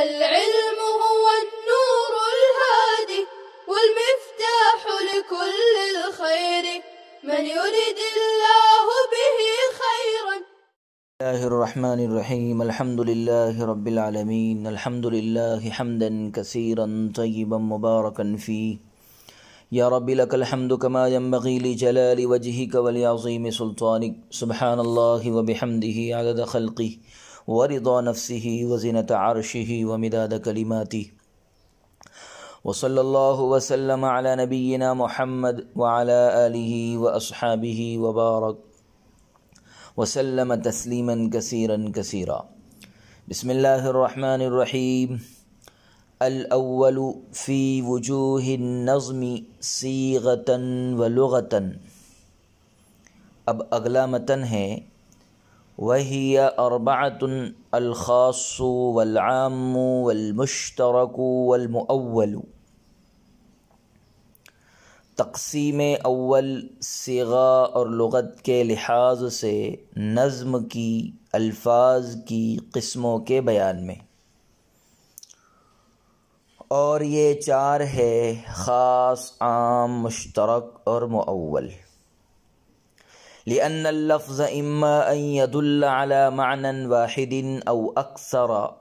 العلم هو النور الهادي والمفتاح لكل الخير من يريد الله به خيرا الله الرحمن الرحيم الحمد لله رب العالمين الحمد لله حمدا كثيرا طيبا مباركا فيه يا رب لك الحمد كما ينبغي لجلال وجهك ولعظيم سلطانك سبحان الله وبحمده عدد خلقه ورضا نفسه وزنة عرشه ومداد كلماته وصلى الله وسلم على نبينا محمد وعلى آله وأصحابه وبارك وسلم تسليما كثيرا كثيرا بسم الله الرحمن الرحيم الأول في وجوه النظم صيغة ولغة اب अगला मतन वही अरबातनख़ास वलाम वलमुश्तरक वलमअल तकसीम अव्वल सगा और लगत के लिहाज से नज़म की अल्फाज की कस्मों के बयान में और ये चार है ख़ास आम मुश्तरक और मअल لأن اللفظ إما أن يدل على معنى واحد أو أكثر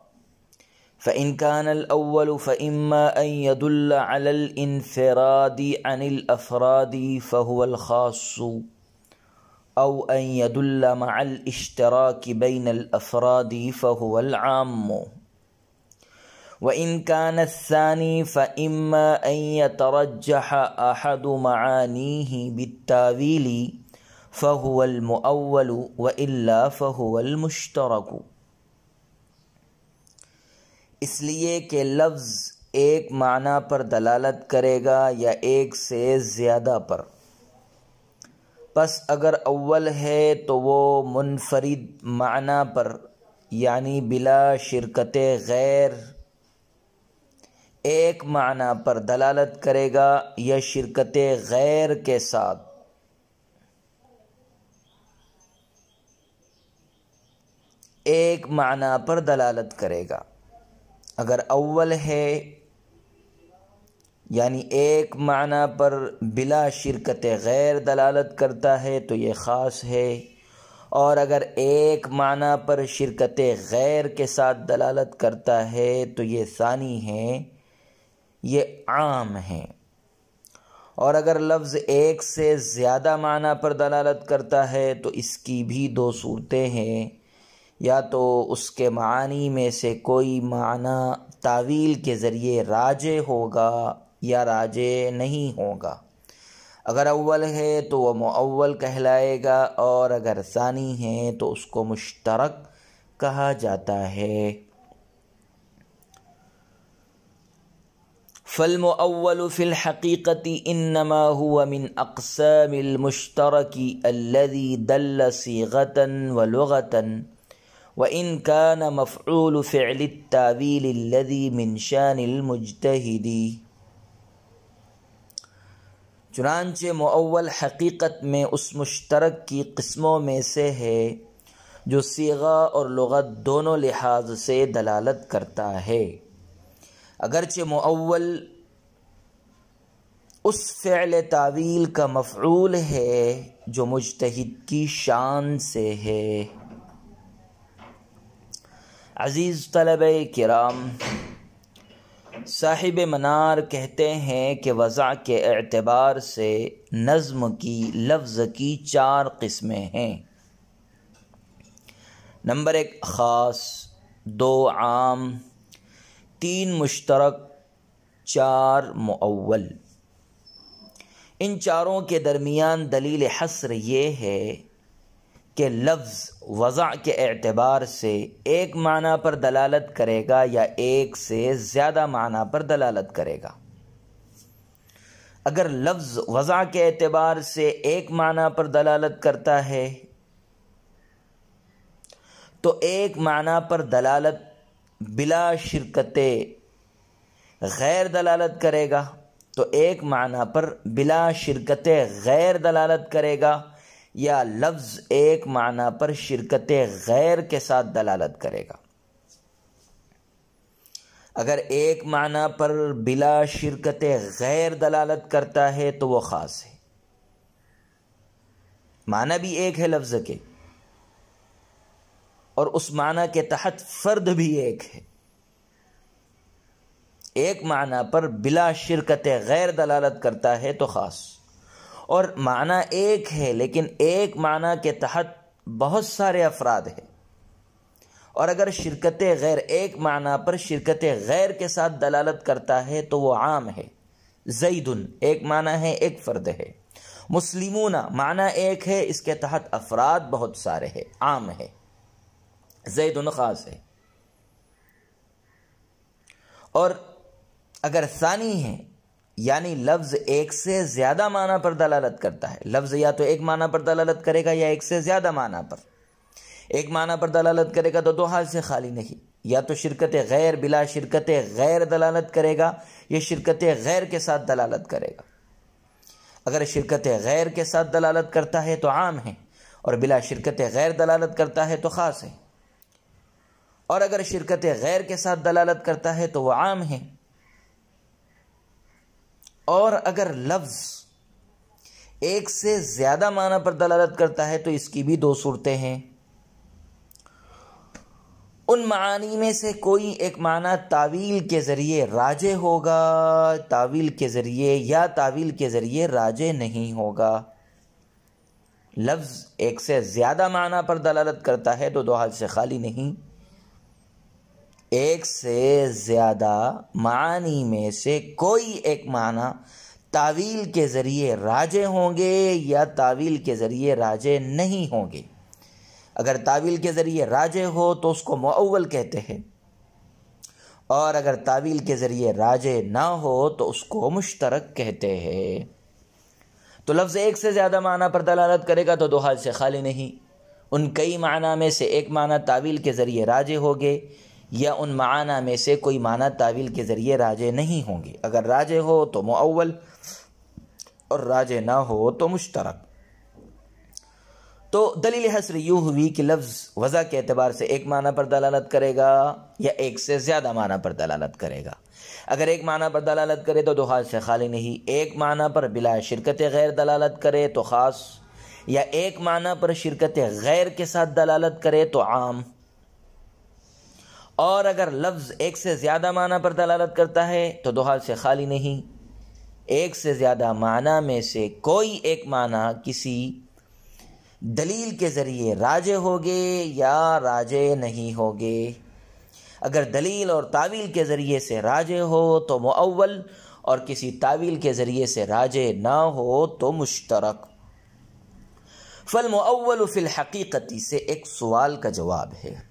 فإن كان الأول فإما أن يدل على الانفراد عن الأفراد فهو الخاص أو أن يدل مع الاشتراك بين الأفراد فهو العام وإن كان الثاني فإما أن يترجح أحد معانيه بالتاويل फ़हुअल मुअव्वल व इल्ला फ़हुअल मुश्तरक इसलिए कि लफ्ज़ एक माना पर दलालत करेगा या एक से ज़्यादा पर बस अगर अव्वल है तो वो मुनफरद माना पर यानी बिला शिरकत गैर एक माना पर दलालत करेगा या शिरकत गैर के साथ एक माना पर दलालत करेगा अगर अव्वल है यानी एक माना पर बिला शिरकत गैर दलालत करता है तो ये ख़ास है और अगर एक माना पर शिरकत गैर के साथ दलालत करता है तो ये सानी है ये आम है और अगर लफ्ज़ एक से ज़्यादा माना पर दलालत करता है तो इसकी भी दो सूरतें हैं या तो उसके मानी में से कोई माना तावील के ज़रिए राजे होगा या राजे नहीं होगा अगर अव्वल है तो वह मुअव्वल कहलाएगा और अगर सानी है तो उसको मुश्तरक कहा जाता है फ़ल्म अव्वल इन इनमा हुआ मिन अकसामिलमुश्तरकी अल्लदी दल्ल सीगतन व लगतन व इनका का न मफ़ूल फ़िल तावीलदी मिनशानमजतहदी चुनानच मवल हकीकत में उस मुश्तरक की कस्मों में से है जो सीगा और लगत दोनों लिहाज से दलालत करता है अगरचे मवल उस फ़ैल तावील का मफ़ूल है जो मुजतहद की शान से है अज़ीज़ तलब कराम साहिब मनार कहते हैं कि वज़ा के अतबार से नज़म की लफ्ज़ की चार किस्में हैं नंबर एक ख़ास दो आम तीन मुश्तरक चार मुअव्वल इन चारों के दरमियान दलील हसर ये है के लफ्ज़ वज़ा के एतबार से एक माना पर दलालत करेगा या एक से ज़्यादा माना पर दलालत करेगा अगर लफ्ज़ वज़ा के एतबार से एक माना पर दलालत करता है तो एक माना पर दलालत बिला शिरकत गैर दलालत करेगा तो एक माना पर बिला शिरकत गैर दलालत करेगा या लफ्ज़ एक माना पर शिरकत गैर के साथ दलालत करेगा अगर एक माना पर बिला शिरकत गैर दलालत करता है तो वो ख़ास है माना भी एक है लफ्ज़ के और उस माना के तहत फ़र्द भी एक है एक माना पर बिला शिरकत गैर दलालत करता है तो ख़ास और माना एक है लेकिन एक माना के तहत बहुत सारे अफराद हैं और अगर शिरकत गैर एक माना पर शिरकत गैर के साथ दलालत करता है तो वो आम है जईदन एक माना है एक फ़र्द है मुस्लिमूना माना एक है इसके तहत अफराद बहुत सारे हैं आम है जैदन ख़ास है और अगर सानी है यानी लफ्ज़ एक से ज़्यादा माना पर दलालत करता है लफ्ज़ या तो एक माना पर दलालत करेगा या एक से ज़्यादा माना पर एक माना पर दलालत करेगा तो दो हाल से खाली नहीं या तो शिरकत गैर बिला शिरकत गैर दलालत करेगा या शिरकत गैर के साथ दलालत करेगा अगर शिरकत गैर के साथ दलालत करता है तो आम है और बिला शिरकत गैर दलालत करता है तो ख़ास है और अगर शिरकत गैर के साथ दलालत करता है तो वह आम है और अगर लफ्ज़ एक से ज़्यादा माना पर दलालत करता है तो इसकी भी दो सूरतें हैं उन मानी में से कोई एक माना तावील के ज़रिए राजे होगा तावील के ज़रिए या तावील के ज़रिए राजे नहीं होगा लफ्ज़ एक से ज़्यादा माना पर दलालत करता है तो दो हाल से खाली नहीं एक से ज़्यादा मानी में से कोई एक माना तावील के ज़रिए राजे होंगे या तावील के ज़रिए राजे नहीं होंगे अगर तावील के ज़रिए राजे हो तो उसको मऊल कहते हैं और अगर तावील के ज़रिए राजे ना हो तो उसको मुश्तरक कहते हैं तो लफ्ज़ एक से ज़्यादा माना पर दलालत करेगा तो दो हाल से खाली नहीं उन कई माना में से एक माना तावील के ज़रिए राजे होंगे या उन माना में से कोई माना तावील के ज़रिए राजे नहीं होंगे अगर राजे हो तो मुअवल और राजे ना हो तो मुश्तरक तो दलील हसर यूँ हुई कि लफ्ज़ वज़ा के अतबार से एक माना पर दलालत करेगा या एक से ज़्यादा माना पर दलालत करेगा अगर एक माना पर दलालत करे तो दो हाथ से खाली नहीं एक माना पर बिला शिरकत गैर दलालत करे तो ख़ास या एक माना पर शिरकत गैर के साथ दलालत करे तो आम और अगर लफ्ज़ एक से ज़्यादा माना पर दलालत करता है तो दोहाल से खाली नहीं एक से ज़्यादा माना में से कोई एक माना किसी दलील के ज़रिए राजे होगे या राजे नहीं होगे अगर दलील और तावील के ज़रिए से राजे हो तो मुअव्वल और किसी तावील के ज़रिए से राजे ना हो तो मुश्तरक फलमअवल फ़िलहकीकती से एक सवाल का जवाब है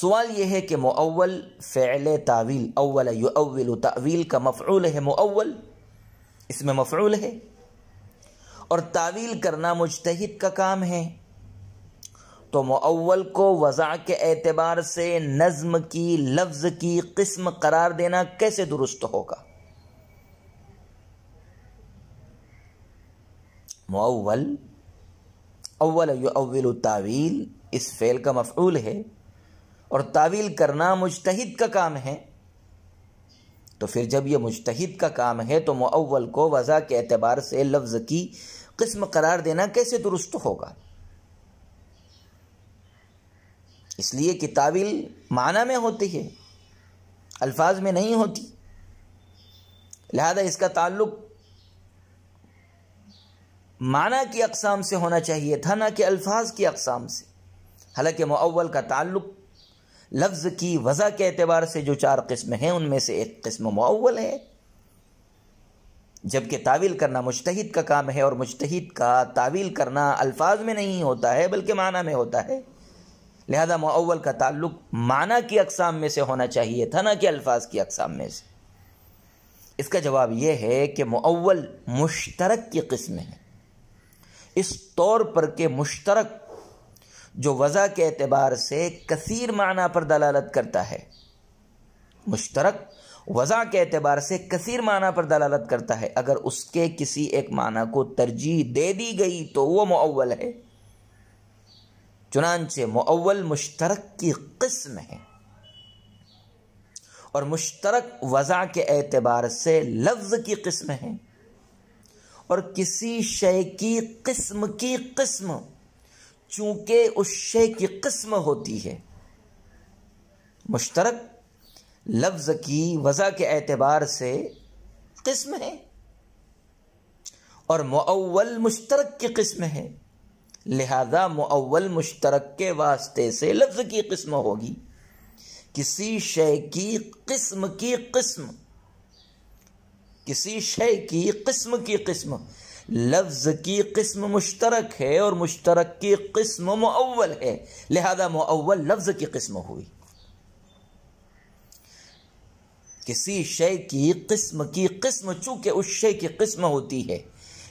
सवाल यह है कि मुअव्वल फ़ैल तावील अव्वल अवल तावील का मफ़ूल है मुअव्वल इसमें मफ़ूल है और तावील करना मुजतहद का काम है तो मुअव्वल को वज़ा के एतबार से नज़म की लफ्ज़ की किस्म करार देना कैसे दुरुस्त होगा मुअव्वल अव्वल अवल तावील इस फ़ेल का मफ़ूल है और तावील करना मुजतहिद का काम है तो फिर जब यह मुजतहिद का काम है तो मवल को वज़ा के अतबार से लफ्ज़ की किस्म करार देना कैसे दुरुस्त होगा इसलिए कि तावील माना में होती है अल्फाज में नहीं होती लिहाजा इसका ताल्लुक माना की अकसाम से होना चाहिए था ना कि अल्फाज की अकसाम से हालांकि मवल का ताल्लुक लफ्ज़ की वजह के अतबार से जो चार किस्म हैं उनमें से एक किस्म मावल है जबकि तावील करना मुश्तहिद का काम है और मुश्तहिद का तावील करना अल्फाज में नहीं होता है बल्कि माना में होता है लिहाजा मावल का ताल्लुक माना की अकसाम में से होना चाहिए था ना कि अल्फाज की अकसाम में से इसका जवाब यह है कि मावल मुश्तरक की किस्म है इस तौर पर के मुश्तरक जो वज़ा के अतबार से कसर माना पर दलालत करता है मुश्तरक वज़ा के अतबार से कसर माना पर दलालत करता है अगर उसके किसी एक माना को तरजीह दे दी गई तो वह मुअल है चुनानचे मुअल मुश्तरक की कस्म है और मुश्तरक वज़ा के एतबार से लफ्ज़ की कस्म है और किसी शय की किस्म की किस्म चूंकि उस शे की कस्म होती है मुश्तरक लफ्ज़ की वजह के एतबार से किस्म है और मवल मुश्तरक की किस्म है लिहाजा मवल मुश्तरक के वास्ते से लफ्ज़ की किस्म होगी किसी शे की किस्म की किस्म किसी शे की किस्म की किस्म लफ्ज़ की किस्म मुश्तरक है और मुश्तरक की किस्म मुअवल है लिहाजा मुअवल लफ्ज़ की किस्म हुई किसी शय की किस्म की किस्म चूँकि उस शय की किस्म होती है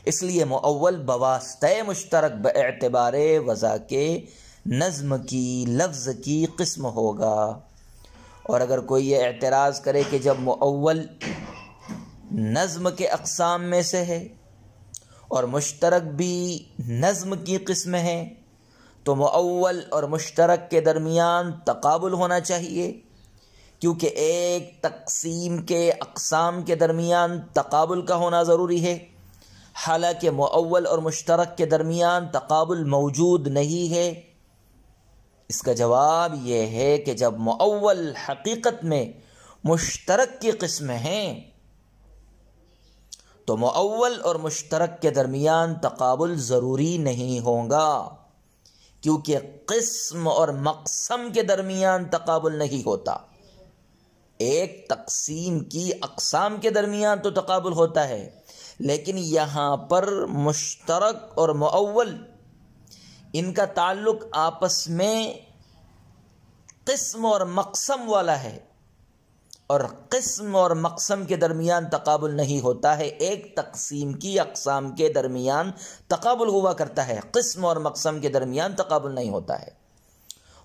इसलिए मुअवल बवास्तः मुश्तरक बतबार वज़ा के नज़म की लफ्ज़ की किस्म होगा और अगर कोई ये एतराज़ करे कि जब मुअवल नज़म के अकसाम में से है और मुश्तरक भी नज़म की कस्म है तो मवल और मुश्तरक के दरमियान तकबुल होना चाहिए क्योंकि एक तकसीम के अकसाम के दरमियान तकबुल का होना ज़रूरी है हालांकि मवल और मुश्तरक के दरमियान तकबुल मौजूद नहीं है इसका जवाब यह है कि जब मवल हकीकत में मुश्तरक की किस्म हैं तो मुवल और मुश्तरक के दरमियान तकबुल ज़रूरी नहीं होगा क्योंकि कस्म और मकसम के दरमियान तकबुल नहीं होता एक तकसीम की अकसाम के दरमियान तो तकबुल होता है लेकिन यहाँ पर मुश्तरक और मुवल इनका ताल्लुक आपस में कस्म और मकसम वाला है और कस्म और मकसम के दरमियान तकबुल नहीं होता है एक तकसीम की अकसाम के दरमियान तकबुल हुआ करता है कस्म और मकसम के दरमियान तकबुल नहीं होता है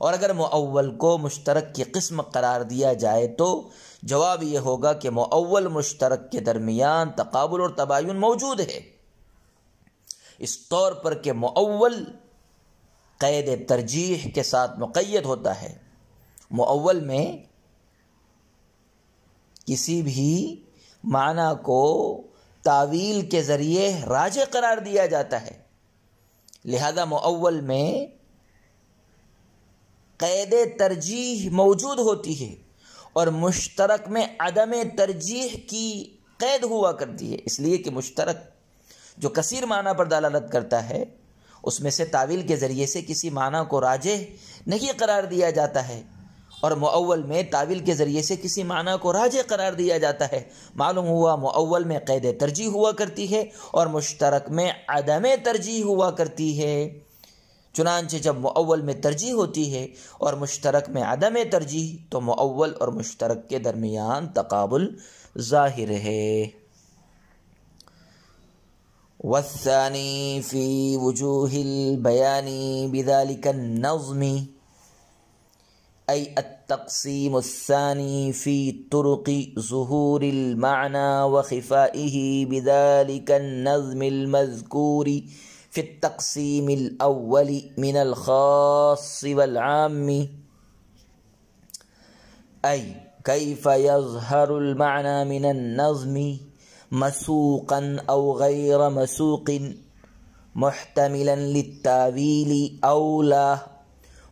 और अगर मवल को मुश्तरक की कस्म करार दिया जाए तो जवाब ये होगा कि मवल मुश्तरक के दरमियान तकबुल और तबायन मौजूद है इस तौर पर कि मवल कैद तरजीह के साथ मुकैद होता है मवल में किसी भी माना को तावील के ज़रिए राज करार दिया जाता है लिहाजा मुअव्वल में कैद तरजीह मौजूद होती है और मुश्तरक में अदम तरजीह की कैद हुआ करती है इसलिए कि मुश्तरक जो कसीर माना पर दलालत करता है उसमें से तावील के ज़रिए से किसी माना को राज नहीं करार दिया जाता है और मवल में ताविल के ज़रिए से किसी माना को राज करार दिया जाता है मालूम हुआ मवल में कैद तरजीह हुआ करती है और मुश्तरक में अदम तरजीह हुआ करती है चुनानचे जब मवल में तरजीह होती है और मुश्तरक में अदम तरजीह तो मवल और मुश्तरक के दरमियान तकबुल ज़ाहिर है वसानी फ़ी वजूहिल बयानी बिदालिकन नज़मी أي التقسيم الثاني في طرق ظهور المعنى وخفائه بذلك النظم المذكور في التقسيم الأول من الخاص والعام أي كيف يظهر المعنى من النظم مسوقا أو غير مسوق محتملا للتاويل أو لا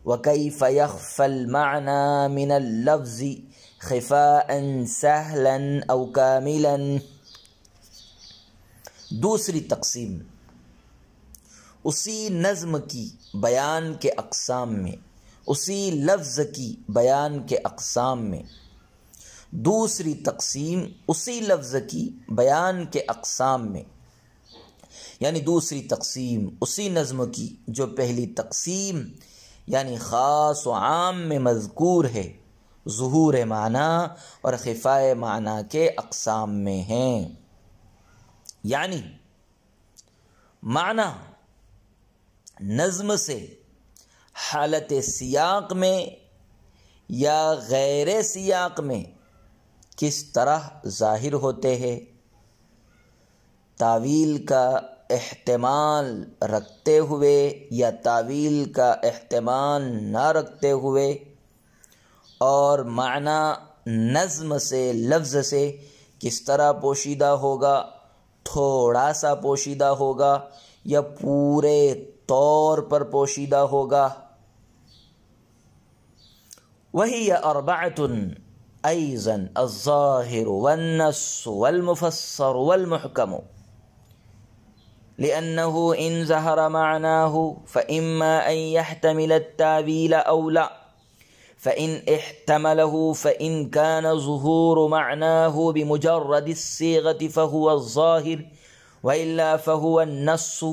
वकई फ़ल माना मिन लफ्ज़ी खफ़ान सहलन अवकामिलन दूसरी तकसीम उसी नज़म की बयान के अकसाम में उसी लफ्ज़ की बयान के अकसाम में दूसरी तकसीम उसी लफ्ज़ की बयान के अकसाम में यानी दूसरी तकसीम उसी नज़म की जो पहली तकसीम यानी ख़ास व आम में मजकूर है ظहूर माना और खफ़ा माना के अकसाम में हैं यानी माना नज़म से हालत सियाक में या गैर सियाक में किस तरह ज़ाहिर होते हैं तावील का अहतमाल रखते हुए या तावील का अहतमाल ना रखते हुए और माना नज़म से लफ्ज़ से किस तरह पोशीदा होगा थोड़ा सा पोशीदा होगा या पूरे तौर पर पोशीदा होगा वही या अरबातन ऐज़न अज़ाहिर वन्नस वलमफसर वलमहकम لأنه إن ظهر معناه فإما أن يحتمل التابيل أو لا فإن احتمله فإن كان ظهور معناه بمجرد الصيغة فهو الظاهر وإلا فهو النص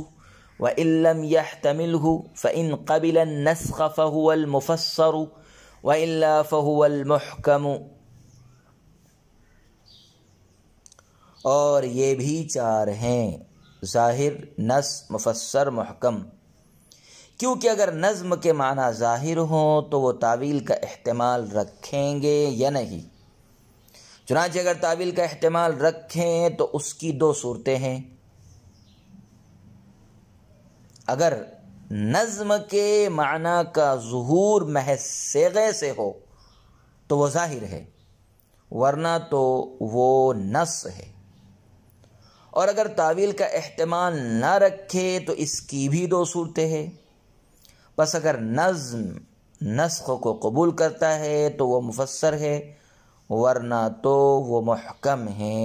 وإن لم يحتمله فإن قبل النسخ فهو المفسر وإلا فهو المحكم اور یہ بھی چار ہیں ज़ाहिर नस मुफसर महकम क्योंकि अगर नज़म के माना ज़ाहिर हों तो वो तावील का अहतमाल रखेंगे या नहीं चुनाच अगर तावील का अहतमाल रखें तो उसकी दो सूरतें हैं अगर नज़म के माना का जहूर महज सेगे से हो तो वो ज़ाहिर है वरना तो वो नस है और अगर तावील का अहतमाल ना रखे तो इसकी भी दो सूरतें है बस अगर नज़म नस्ख को कबूल करता है तो वह मुफसर है वरना तो वो महकम है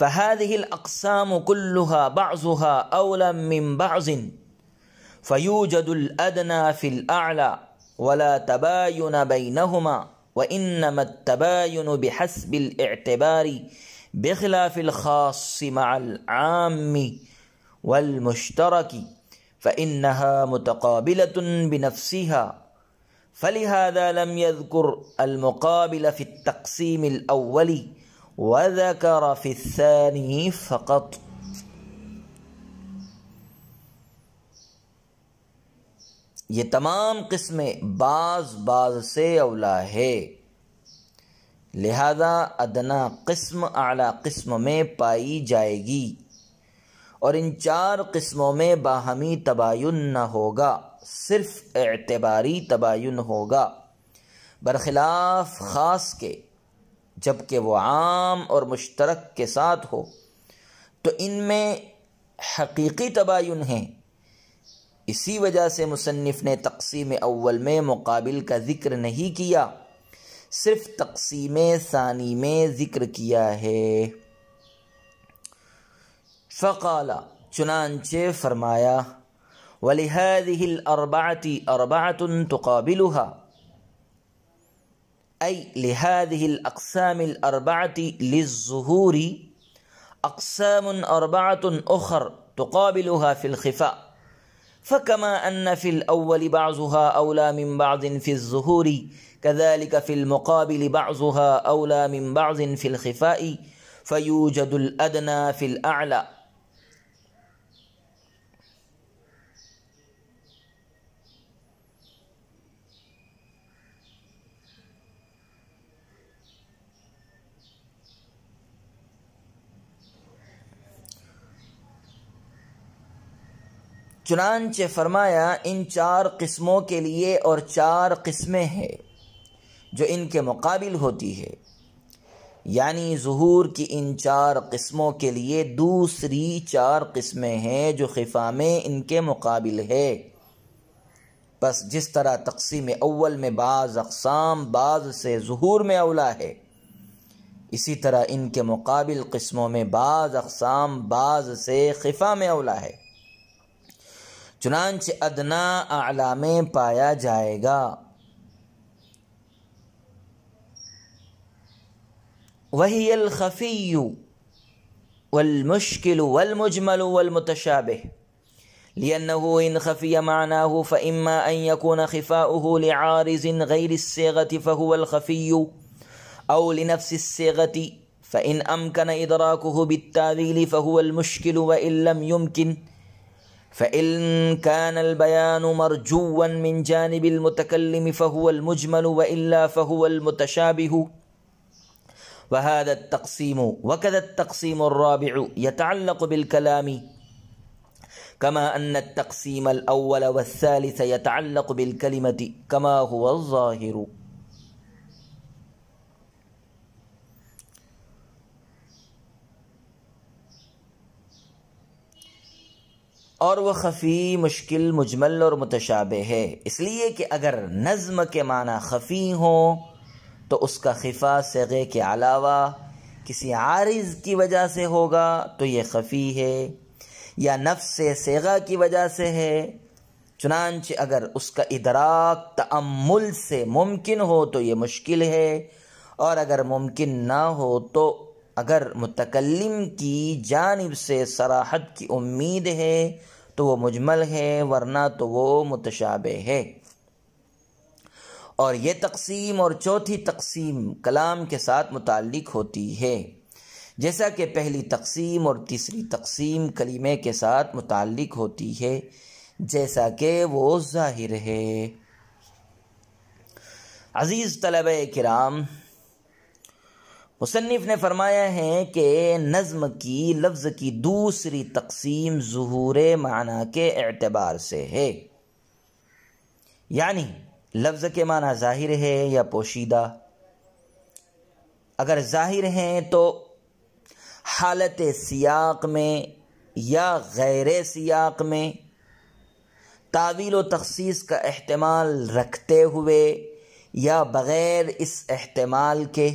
فهذه الأقسام كلها بعضها أولى من بعض فيوجد الأدنى في الأعلى ولا تباين بينهما وإنما التباين بحسب الاعتبار بخلاف الخاص مع العام والمشترك فإنها متقابلة بنفسها فلهذا لم يذكر المقابل في التقسيم الأول وذكر في الثاني فقط ये तमाम किस्में बाज बाज से अवला है लिहाजा अदना किस्म आला किस्म में पाई जाएगी और इन चार किस्मों में बाहमी तबायन न होगा सिर्फ एतबारी तबायन होगा बरखिलाफ ख़ास के जबकि वो आम और मुश्तरक के साथ हो तो इनमें हकीकी तबायन है اسی وجہ سے مصنف نے تقسیم اول میں مقابل کا ذکر نہیں کیا صرف تقسیم ثانی میں ذکر کیا ہے فقال چنانچہ فرمایا ولهذه الأربعة أربعة تقابلها أي لهذه الأقسام الأربعة للظهور أقسام أربعة أخر تقابلها في الخفاء فكما أن في الأول بعضها أولى من بعض في الظهور كذلك في المقابل بعضها أولى من بعض في الخفاء فيوجد الأدنى في الأعلى चुनानच फरमाया इन चार किस्मों के लिए और चार किस्में हैं जो इनके मुकाबिल होती है यानी जहूर की इन चार किस्मों के लिए दूसरी चार किस्में हैं जो खिफा में इनके मुकाबिल है बस जिस तरह तकसीम अव्वल में बाज़ अकसाम बाज़ से जहूर में अवला है इसी तरह इनके मुकाबिल किस्मों में बाज़ अकसाम बाज़ से खिफा में अवला है चुनाच अदना आला में पाया जाएगा वही अलखफ़ी वलमुश्किल वलमुजमल वलमतशाब लियन्नहु इन खफ़िय मानाहु फ़इम्मा अन यकून खिफ़ाउहु लिआरिज़ गैर الصيغة فهو الخفي أو لنفس الصيغة فإن أمكن إدراكه بالتأويل فهو المشكل وإن لم يمكن فإن كان البيان مرجوا من جانب المتكلم فهو المجمل وإلا فهو المتشابه وهذا التقسيم وكذا التقسيم الرابع يتعلق بالكلام كما أن التقسيم الأول والثالث يتعلق بالكلمة كما هو الظاهر और वह खफ़ी मुश्किल मुजमल और मुतशाब है इसलिए कि अगर नज़म के माना खफ़ी हो तो उसका खिफा सगे के अलावा किसी आरिज की वजह से होगा तो ये खफ़ी है या नफ्स सेगा की वजह से है चुनानच अगर उसका इदराक तमुल से मुमकिन हो तो ये मुश्किल है और अगर मुमकिन ना हो तो अगर मुतकलम की जानब से सराहत की उम्मीद है तो वो मुजमल है वरना तो वो मुतशाब है और ये तकसीम और चौथी तकसीम कलाम के साथ मुतक होती है जैसा कि पहली तकसीम और तीसरी तकसीम कलीमे के साथ मुतक होती है जैसा कि वो ज़ाहिर है अज़ीज़ तलब कराम मुसनफ़ ने फरमाया है कि नज़म की लफ्ज़ की दूसरी तकसीम ूर माना के अतबार से है यानी लफ्ज़ के माना ज़ाहिर है या पोशीदा अगर ज़ाहिर हैं तो हालत सियाक में या गैर सियाक में तावील व तखसीस का अहतमाल रखते हुए या बग़ैर इस अहतमाल के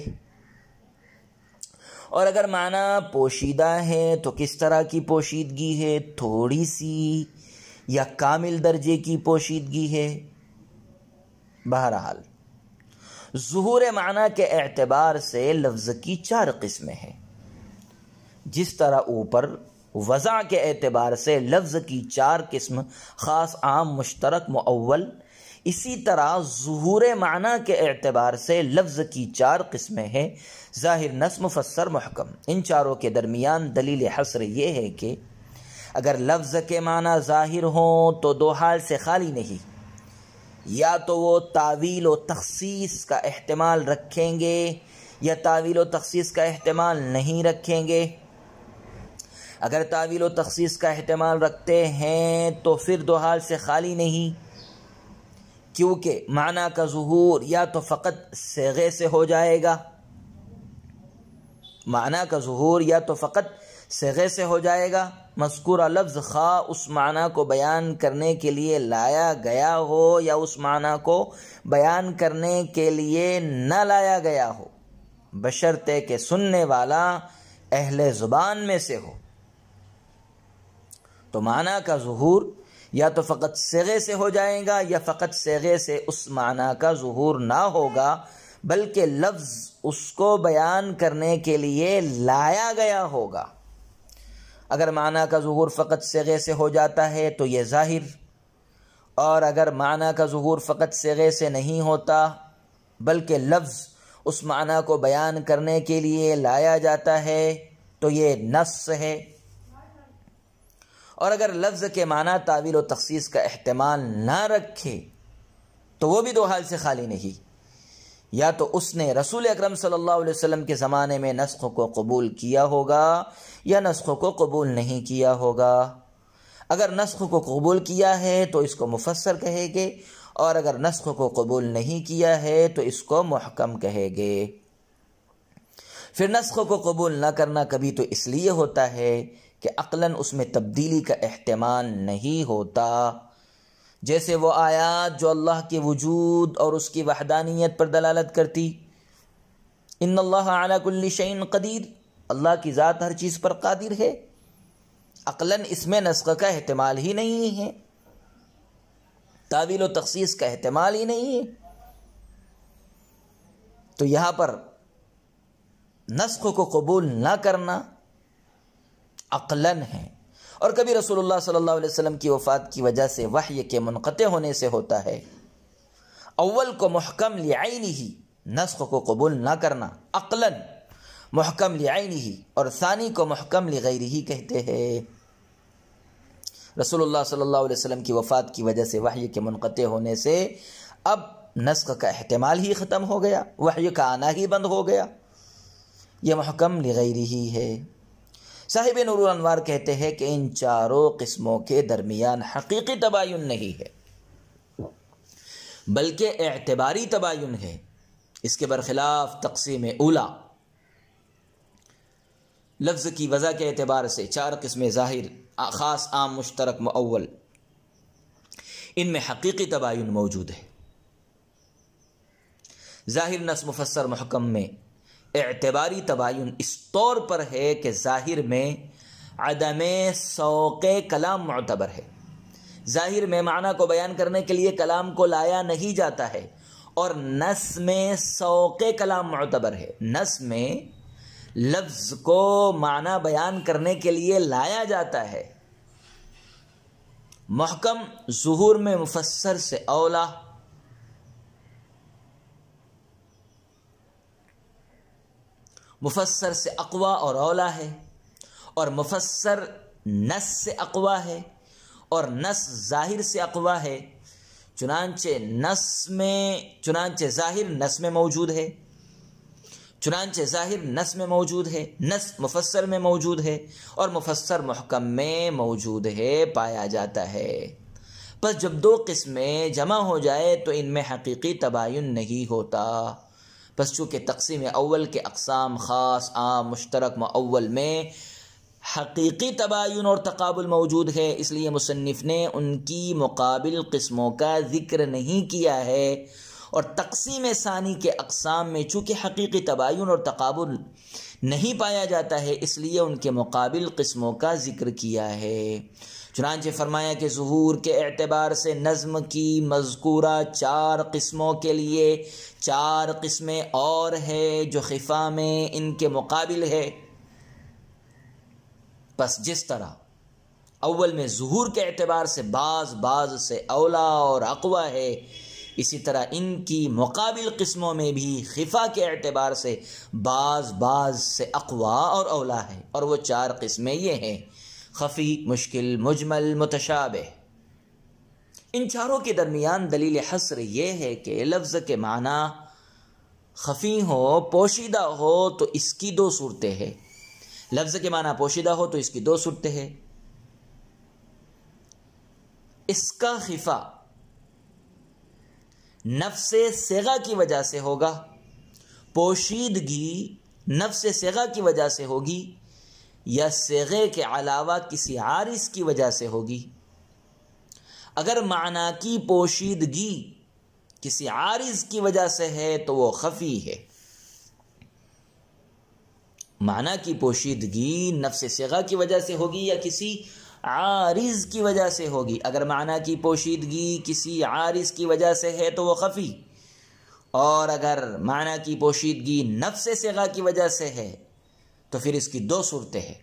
और अगर माना पोशीदा है तो किस तरह की पोशीदगी है थोड़ी सी या कामिल दर्जे की पोशीदगी है बहरहाल जहूर माना के एतबार से लफ्ज़ की चार किस्में हैं जिस तरह ऊपर वज़ा के एतबार से लफ्ज़ की चार किस्म ख़ास आम मुश्तरक मवल इसी तरह जहूर माना के एतबार से लफ्ज़ की चार किस्में हैं ज़ाहिर नस फसर महकम इन चारों के दरमियान दलील हसर ये है कि अगर लफ्ज़ के माना ज़ाहिर हों तो दो हाल से खाली नहीं या तो वो तावील व तखसीस का अहतमाल रखेंगे या तावील व तखसीस का अहतमाल नहीं रखेंगे अगर तावील व तखसीस का अहतमाल रखते हैं तो फिर दो हाल से खाली नहीं क्योंकि माना का जहूर या तो फ़कत सेगे से हो जाएगा माना का जहूर या तो फ़कत सगे से हो जाएगा मस्कूर लफ्ज़ खा उस माना को बयान करने के लिए लाया गया हो या उस माना को बयान करने के लिए न लाया गया हो बशर्ते के सुनने वाला अहल ज़ुबान में से हो तो माना का जहूर या तो फ़कत सगे से हो जाएगा या फ़कत सगे से उस माना का जहूर ना होगा बल्कि लफ्ज़ उसको बयान करने के लिए लाया गया होगा अगर माना का ظहूर फ़कत सगे से हो जाता है तो ये ज़ाहिर और अगर माना का ظहूर फ़कत सगे से नहीं होता बल्कि लफ्ज़ उस माना को बयान करने के लिए लाया जाता है तो ये नस है और अगर लफ्ज़ के माना तावील व तखसीस का अहतमाल ना रखे तो वो भी दो हाल से खाली नहीं या तो उसने रसूल अक्रम सल्लल्लाहु के ज़माने में नस्ख को कबूल किया होगा या नस्ख को कबूल नहीं किया होगा अगर नस्ख को कबूल किया है तो इसको मुफसर कहेंगे और अगर नस्ख को कबूल नहीं किया है तो इसको महकम कहेंगे फिर नस्ख को कबूल ना करना कभी तो इसलिए होता है कि अक्ला उसमें तब्दीली का अहतमान नहीं होता जैसे वो आयात जो अल्लाह के वजूद और उसकी वहदानियत पर दलालत करती इन अलाकुल्लिशन कदीर अल्लाह की ज़ात हर चीज़ पर कादिर है अकलन इसमें नस्क का अहतमाल ही नहीं है तावील तखसीस का अहतमाल ही नहीं है तो यहाँ पर नस्ख को कबूल ना करना अकलन है और कभी रसूलुल्लाह सल्लल्लाहु अलैहि वसल्लम की वफ़ात की वजह से वाह्य के मुनक़ होने से होता है अव्वल को महकम लियानी ही नस्ख को कबूल ना करना अक्लन महकम लियानी ही और सानी को महकम गई ही कहते हैं रसूलुल्लाह सल्लल्लाहु अलैहि वसल्लम की वफ़ात की वजह से वाह्य के मुनक़ होने से अब नस्क का अहतमाल ही ख़त्म हो गया वाह्य का आना ही बंद हो गया यह महकम लगैर ही है साहिब नूरानवार कहते हैं कि इन चारों किस्मों के दरमियान हकीकी तबायन नहीं है बल्कि एतबारी तबायन है इसके बरखिलाफ तकसीम ओला लफ्ज़ की वजह के अतबार से चार किस्में ज़ाहिर ख़ास आम मुश्तरक मवल इनमें हकीकी तबायन मौजूद है ज़ाहिर नस मुफसर महकम में एतबारी तबायन इस तौर पर है कि ज़ाहिर में अदम शौक़ कलाम मतबर है ज़ाहिर में माना को बयान करने के लिए कलाम को लाया नहीं जाता है और नस में शौक़ कलाम मतबर है नस में लफ्ज़ को माना बयान करने के लिए लाया जाता है महकम जहूर में मुफसर से अवला मुफसर से अकवा और अला है और मुफसर नस से अकवा है और नस ज़ाहिर से अकवा है चुनानचे नस में चुनानचे ज़ाहिर नस में मौजूद है चुनानचे ज़ाहिर नस में मौजूद है नस मुफसर में मौजूद है और मुफसर महकम में मौजूद है पाया जाता है बस जब दो किस्में जमा हो जाए तो इनमें हकीकी तबायन नहीं होता बस चूँकि तकसीम अव्वल के अकसाम ख़ास आम मुश्तरक मवल में हकीकी तबायन और तकबुल मौजूद है इसलिए मुसनफ़ ने उनकी मुकाबिल कस्मों का ज़िक्र नहीं किया है और तकसीम सानी के अकसाम में चूँकि हकीकी तबायन और तकबुल नहीं पाया जाता है इसलिए उनके मुकाबिल कस्मों का ज़िक्र किया है चुनाच फरमाया कि जहूर के अतबार से नज़म की मजकूरा चार किस्मों के लिए चार किस्में और है जो खिफा में इनके मुकाबिल है बस जिस तरह अव्वल में जहूर के अतबार से बाज बाज से अवला और अकवा है इसी तरह इनकी मुकाबिल किस्मों में भी खिफा के अतबार से बाज बाज से अकवा और अवला है और वह चार किस्में ये हैं खफ़ी मुश्किल मुजमल मुतशाब इन चारों के दरमियान दलील हसर यह है कि लफ्ज़ के माना खफ़ी हो पोशीदा हो तो इसकी दो सूरतें हैं लफ्ज़ के माना पोशीदा हो तो इसकी दो सूरतें हैं इसका खिफा नफ्स सेगा की वजह से होगा पोशीदगी नफ्स सेगा की वजह से होगी या सेगे के अलावा किसी हारिस की वजह से होगी अगर माना की पोशीदगी किसी आरज़ की वजह से है तो वो खफी है माना की पोशीदगी नफ्स सेगा की वजह से होगी या किसी आरिज की वजह से होगी अगर माना की पोशीदगी किसी आरिज की वजह से है तो वो खफी और अगर माना की पोशीदगी नफ्स सेगा की वजह से है तो फिर इसकी दो सूरतें हैं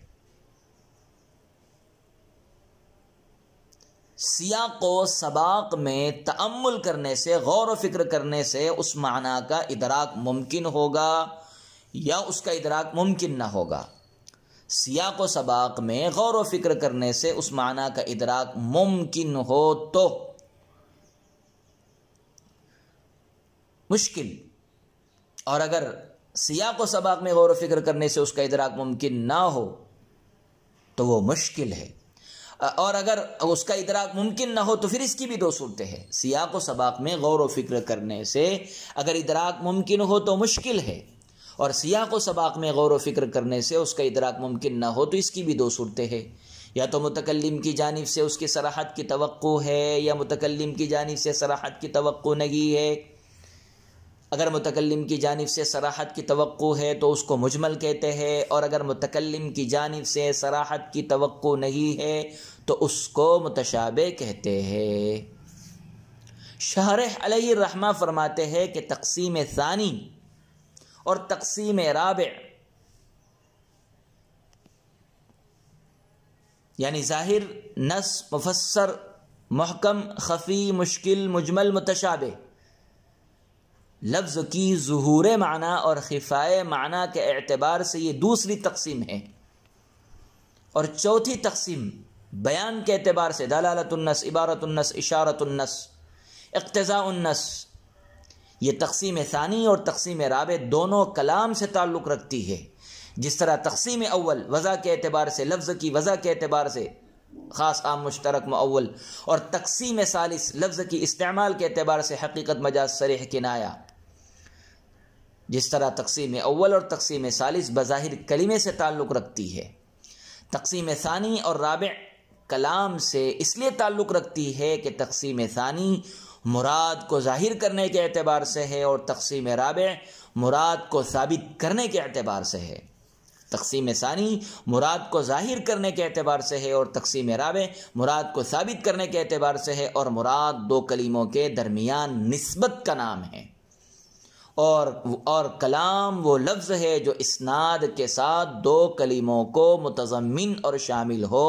सिया को सबाक में तमुल करने से गौर व फिक्र करने से उस माना का इदराक मुमकिन होगा या उसका इदराक मुमकिन ना होगा सिया को सबाक में गौर व फिक्र करने से उस माना का इदराक मुमकिन हो तो मुश्किल और अगर सियाक व सबाक में गौर फिक्र करने से उसका इदराक मुमकिन ना हो तो वो मुश्किल है और अगर उसका इदराक मुमकिन ना हो तो फिर इसकी भी दो सूरतें हैं सियाक व सबाक में गौर व फिक्र करने से अगर इदराक मुमकिन हो तो मुश्किल है और सियाक व सबाक में गौर व फिक्र करने से उसका इदराक मुमकिन ना हो तो इसकी भी दो सूरतें हैं या तो मुतकलम की जानब से उसकी सराहत की तो है या मुतकलम की जानब से सराहत की तो नहीं है अगर मुतकलम की जानब से सराहत की तो है तो उसको मुजमल कहते हैं और अगर मुतकलम की जानब से सराहत की तो नहीं है तो उसको मुतशाबे कहते हैं शहर रहमा फरमाते हैं कि तकसीम सानी और तकसीम राब यानी ज़ाहिर नस मुफसर महकम खफ़ी मुश्किल मुजमल मुतशाबे लफ्ज़ की ظहूर माना और खिफाए माना के एतबार से ये दूसरी तकसीम है और चौथी तकसीम बयान के अतबार से दलालतुलनस इबारतुलनस इशारतुलनस इकतज़ाउन्नस ये तकसीम ثानी और तकसीम राब दोनों कलाम से ताल्लुक़ रखती है जिस तरह तकसीम अव्वल वज़ा के अतबार से लफ्ज़ की वज़ा के अतबार से ख़ास आम मुश्तरक मवल और तकसीम सालिस लफ्ज़ की इस्तेमाल के अतबार से हकीकत मजाज सरेह किनाया जिस तरह तकसीम अव्वल और तकसीम सालिस बज़ाहिर कलीमे से ताल्लुक़ रखती है तकसीम सानी और राब कलाम से इसलिए ताल्लुक़ रखती है कि तकसीम सानी मुराद को ज़ाहिर करने के अतबार से है और तकसीम राब मुराद को साबित करने के अतबार से है तकसीम सानी मुराद को ज़ाहिर करने के अतबार से है और तकसीम राब मुराद को साबित करने के अतबार से है और मुराद दो कलीमों के दरमियान नस्बत का नाम है और और कलाम वो लफ्ज़ है जो इसनाद के साथ दो कलीमों को मुतज़मिन और शामिल हो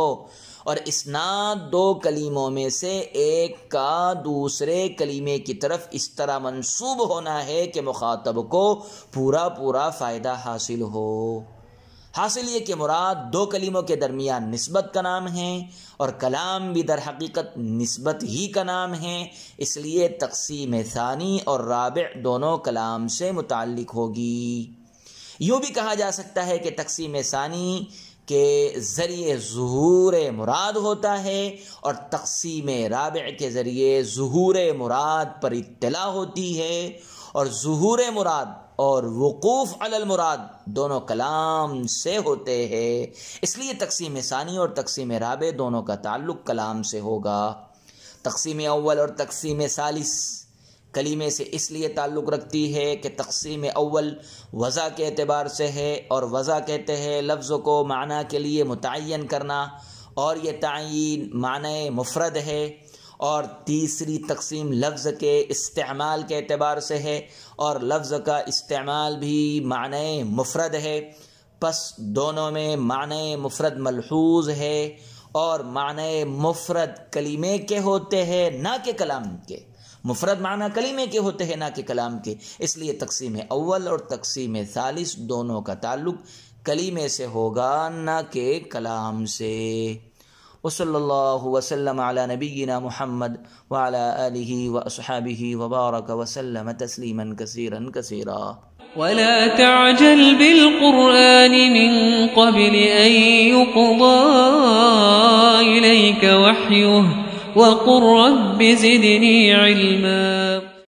और इसनाद दो कलीमों में से एक का दूसरे कलीमे की तरफ इस तरह मंसूब होना है कि मुखातब को पूरा पूरा फ़ायदा हासिल हो हासिल ये कि मुराद दो कलीमों के दरमियान नस्बत का नाम है और कलाम भी दर हकीकत नस्बत ही का नाम है इसलिए तकसीम सानी और राब दोनों कलाम से मुतल होगी यूँ भी कहा जा सकता है कि तकसीम सानी के ज़रिए ظहूर मुराद होता है और तकसीम राब के ज़रिए ظहूर मुराद पर इतला होती है और ظहूर मुराद और वकूफ़ मुराद दोनों कलाम से होते हैं इसलिए तकसीम सानी और तकसीम राबे दोनों का ताल्लुक़ कलाम से होगा तकसीम अव्वल और तकसीम सालिस कलीमे से इसलिए ताल्लुक़ रखती है कि तकसीम अव्वल वज़ा के अतबार से है और वज़ा कहते हैं लफ्ज़ को माना के लिए मुतन करना और ये तयन मान मुफरद है और तीसरी तकसीम लफ्ज़ के इस्तेमाल के अतबार से है और लफ्ज़ का इस्तेमाल भी मान मुफरद है पस दोनों में मान मुफरद मलहूज है और मान मुफरद कलीमे के होते हैं ना के कलाम के मुफरत माना कलीमे के होते हैं ना के कलाम के इसलिए तकसीम अव्वल और तकसीम सालिस दोनों का ताल्लुक कलीमे से होगा ना के कलाम से وصلى الله وسلم على نبينا محمد وعلى آله وأصحابه وبارك وسلم تسليما كثيرا كثيرا ولا تعجل بالقرآن من قبل أن يقضى إليك وحيه وقل رب زدني علماً